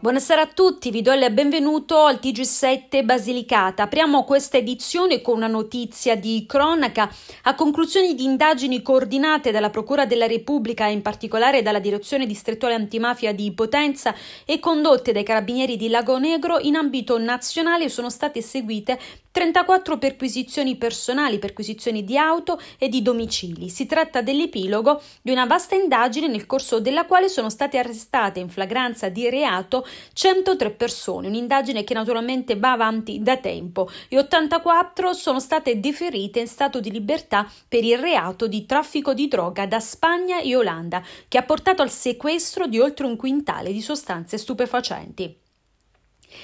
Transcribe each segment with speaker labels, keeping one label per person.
Speaker 1: Buonasera a tutti, vi do il benvenuto al TG7 Basilicata. Apriamo questa edizione con una notizia di cronaca. A conclusione di indagini coordinate dalla Procura della Repubblica e in particolare dalla Direzione Distrettuale Antimafia di Potenza e condotte dai Carabinieri di Lago Negro in ambito nazionale sono state seguite 34 perquisizioni personali, perquisizioni di auto e di domicili. Si tratta dell'epilogo di una vasta indagine nel corso della quale sono state arrestate in flagranza di reato 103 persone, un'indagine che naturalmente va avanti da tempo e 84 sono state deferite in stato di libertà per il reato di traffico di droga da Spagna e Olanda, che ha portato al sequestro di oltre un quintale di sostanze stupefacenti.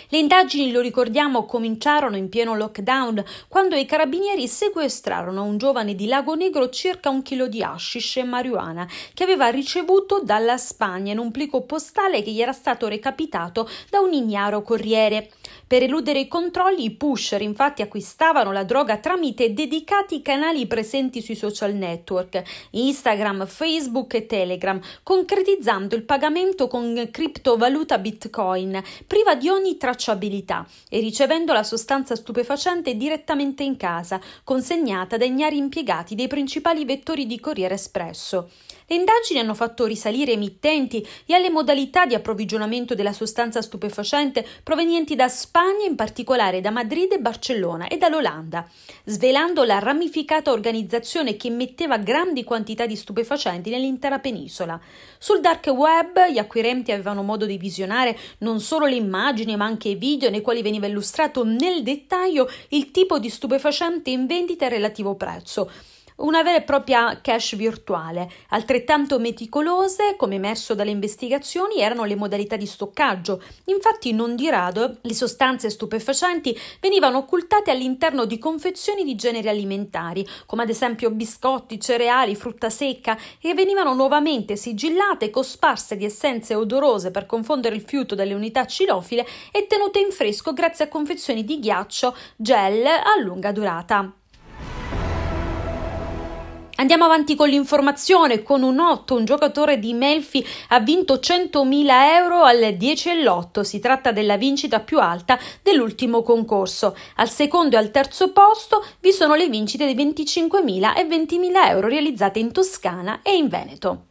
Speaker 1: Le indagini, lo ricordiamo, cominciarono in pieno lockdown quando i carabinieri sequestrarono un giovane di Lago Negro circa un chilo di hashish e marijuana che aveva ricevuto dalla Spagna in un plico postale che gli era stato recapitato da un ignaro corriere. Per eludere i controlli, i pusher infatti acquistavano la droga tramite dedicati canali presenti sui social network, Instagram, Facebook e Telegram, concretizzando il pagamento con criptovaluta Bitcoin, priva di ogni tracciabilità e ricevendo la sostanza stupefacente direttamente in casa, consegnata da ignari impiegati dei principali vettori di Corriere Espresso. Le indagini hanno fatto risalire ai mittenti e alle modalità di approvvigionamento della sostanza stupefacente provenienti da Spagna, in particolare da Madrid e Barcellona e dall'Olanda, svelando la ramificata organizzazione che metteva grandi quantità di stupefacenti nell'intera penisola. Sul dark web gli acquirenti avevano modo di visionare non solo le immagini ma ma anche video nei quali veniva illustrato nel dettaglio il tipo di stupefacente in vendita e relativo prezzo una vera e propria cash virtuale. Altrettanto meticolose, come emerso dalle investigazioni, erano le modalità di stoccaggio. Infatti, non di rado, le sostanze stupefacenti venivano occultate all'interno di confezioni di generi alimentari, come ad esempio biscotti, cereali, frutta secca, e venivano nuovamente sigillate e cosparse di essenze odorose per confondere il fiuto delle unità cilofile e tenute in fresco grazie a confezioni di ghiaccio gel a lunga durata. Andiamo avanti con l'informazione, con un 8, un giocatore di Melfi ha vinto 100.000 euro al 10 e l'8, si tratta della vincita più alta dell'ultimo concorso. Al secondo e al terzo posto vi sono le vincite di 25.000 e 20.000 euro realizzate in Toscana e in Veneto.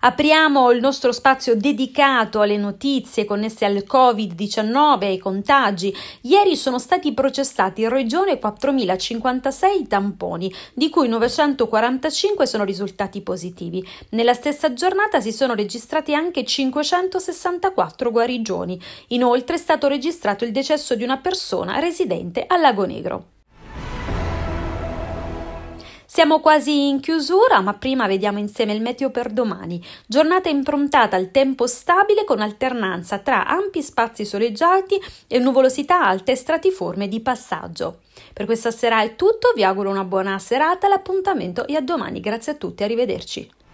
Speaker 1: Apriamo il nostro spazio dedicato alle notizie connesse al Covid-19 e ai contagi. Ieri sono stati processati in regione 4.056 tamponi, di cui 945 sono risultati positivi. Nella stessa giornata si sono registrati anche 564 guarigioni. Inoltre è stato registrato il decesso di una persona residente a Lago Negro. Siamo quasi in chiusura, ma prima vediamo insieme il meteo per domani. Giornata improntata al tempo stabile con alternanza tra ampi spazi soleggiati e nuvolosità alte e stratiforme di passaggio. Per questa sera è tutto, vi auguro una buona serata, l'appuntamento e a domani. Grazie a tutti, arrivederci.